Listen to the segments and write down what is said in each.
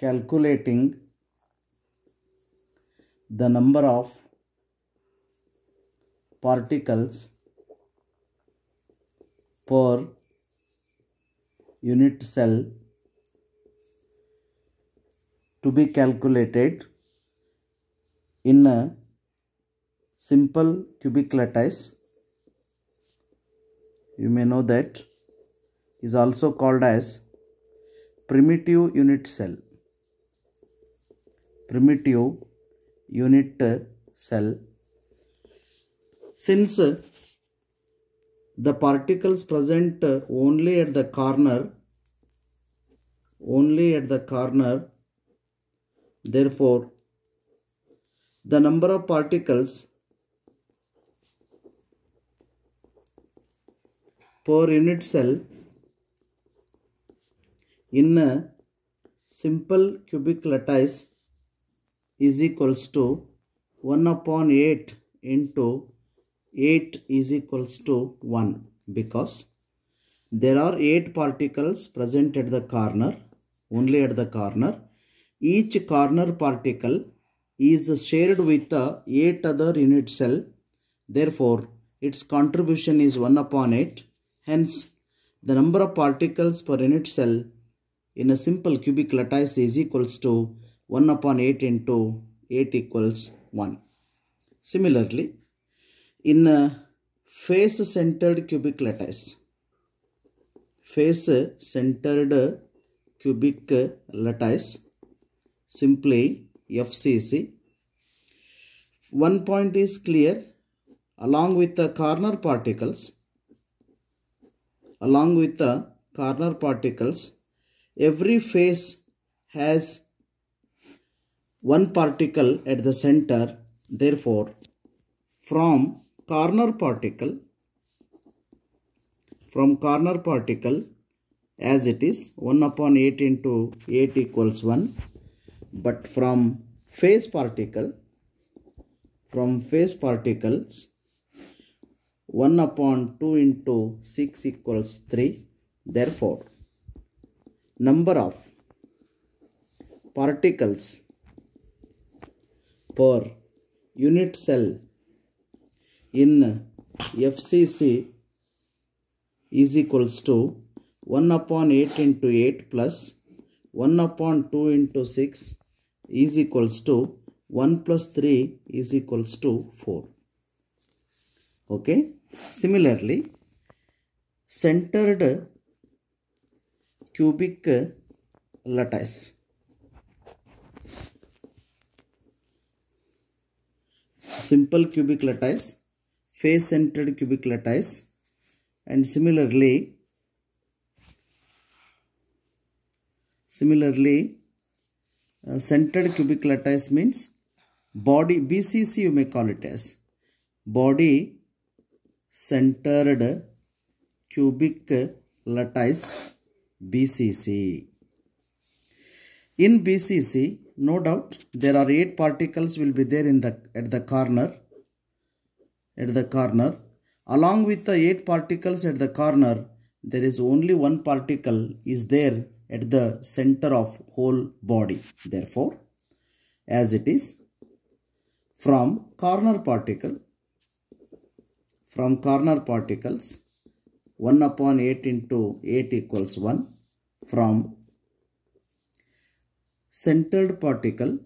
calculating the number of particles per unit cell to be calculated in a simple cubic lattice you may know that is also called as primitive unit cell primitive unit cell since the particles present only at the corner only at the corner therefore the number of particles per unit cell in a simple cubic lattice is equals to 1 upon 8 into 8 is equals to 1 because there are 8 particles present at the corner only at the corner each corner particle is shared with the 8 other unit cell therefore its contribution is 1 upon 8 hence the number of particles per unit cell in a simple cubic lattice is equals to 1 upon 8 into 8 equals 1. Similarly, in face-centered cubic lattice, face-centered cubic lattice, simply FCC, one point is clear along with the corner particles, along with the corner particles, every face has one particle at the center. Therefore, from corner particle, from corner particle as it is 1 upon 8 into 8 equals 1. But from phase particle, from phase particles 1 upon 2 into 6 equals 3. Therefore, number of particles per unit cell in FCC is equals to 1 upon 8 into 8 plus 1 upon 2 into 6 is equals to 1 plus 3 is equals to 4. Okay. Similarly, centered cubic lattice. simple cubic lattice, face-centered cubic lattice and similarly, similarly uh, centered cubic lattice means body BCC you may call it as body centered cubic lattice BCC. In BCC no doubt there are eight particles will be there in the at the corner at the corner along with the eight particles at the corner there is only one particle is there at the center of whole body therefore as it is from corner particle from corner particles 1 upon 8 into 8 equals 1 from centered particle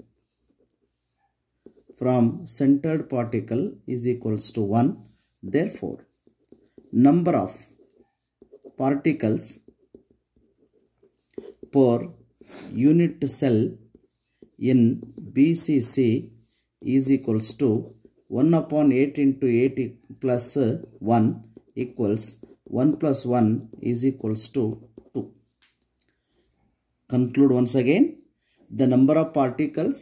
from centered particle is equals to 1. Therefore, number of particles per unit cell in BCC is equals to 1 upon 8 into 8 plus 1 equals 1 plus 1 is equals to 2. Conclude once again the number of particles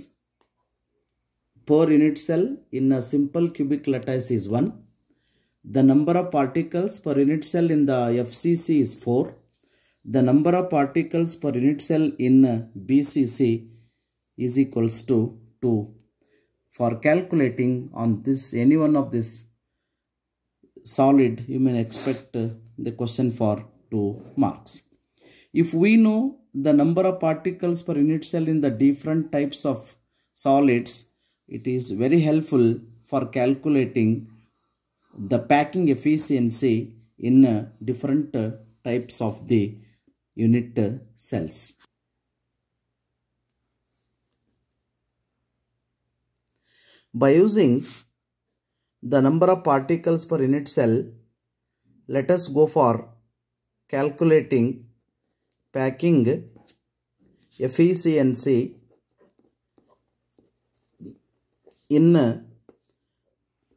per unit cell in a simple cubic lattice is 1. The number of particles per unit cell in the FCC is 4. The number of particles per unit cell in BCC is equals to 2. For calculating on this any one of this solid you may expect the question for 2 marks. If we know the number of particles per unit cell in the different types of solids, it is very helpful for calculating the packing efficiency in uh, different uh, types of the unit uh, cells. By using the number of particles per unit cell, let us go for calculating packing efficiency in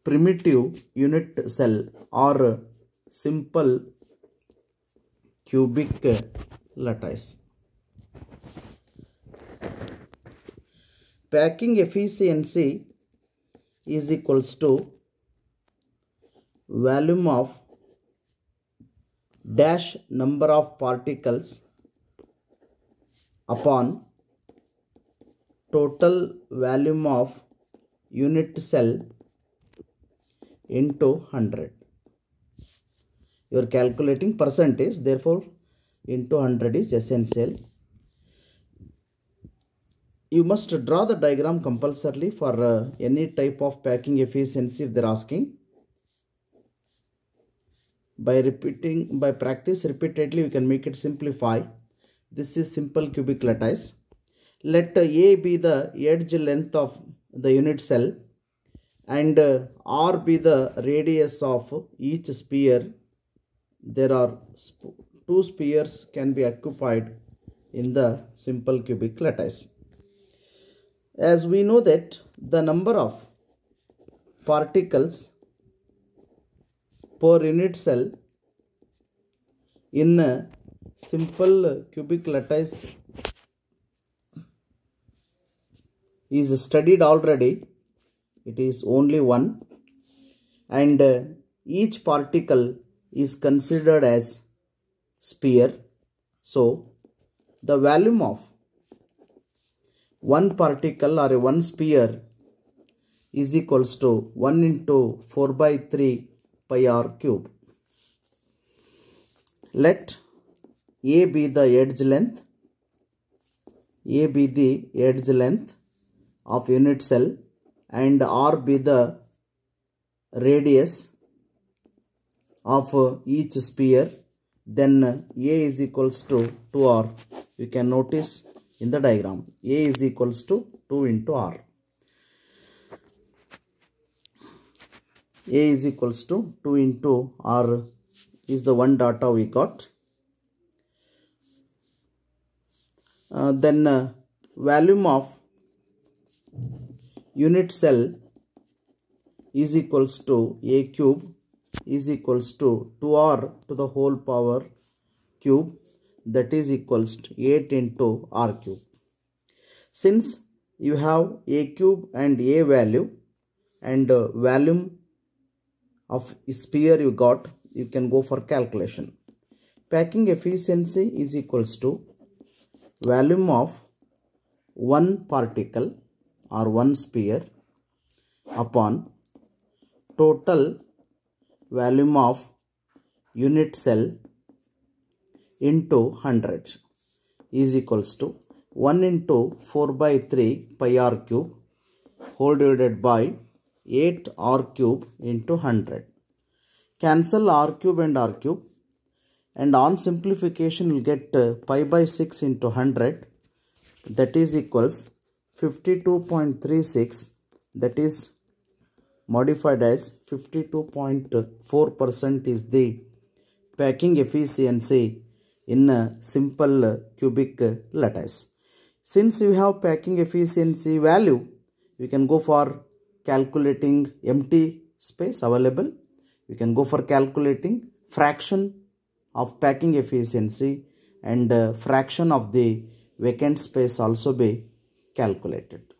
primitive unit cell or simple cubic lattice. Packing efficiency is equals to volume of dash number of particles upon total volume of unit cell into 100 you are calculating percentage therefore into 100 is essential you must draw the diagram compulsorily for uh, any type of packing efficiency if they're asking by repeating by practice repeatedly you can make it simplify this is simple cubic lattice. Let A be the edge length of the unit cell and uh, R be the radius of each sphere. There are sp two spheres can be occupied in the simple cubic lattice. As we know that the number of particles per unit cell in a uh, simple cubic lattice is studied already. It is only one and uh, each particle is considered as sphere. So, the volume of one particle or one sphere is equals to 1 into 4 by 3 pi r cube. Let a be the edge length, A be the edge length of unit cell and R be the radius of uh, each sphere then uh, A is equals to 2R. You can notice in the diagram A is equals to 2 into R. A is equals to 2 into R is the one data we got. uh, then uh, volume of unit cell is equals to a cube is equals to 2r to the whole power cube that is equals to 8 into r cube. Since you have a cube and a value and uh, volume of sphere you got you can go for calculation packing efficiency is equals to volume of one particle or one sphere upon total volume of unit cell into 100 is equals to 1 into 4 by 3 pi r cube whole divided by 8 r cube into 100. Cancel r cube and r cube and on simplification we'll get uh, pi by 6 into 100 that is equals 52.36 that is modified as 52.4 percent is the packing efficiency in a simple uh, cubic uh, lattice since we have packing efficiency value we can go for calculating empty space available we can go for calculating fraction of packing efficiency and uh, fraction of the vacant space also be calculated.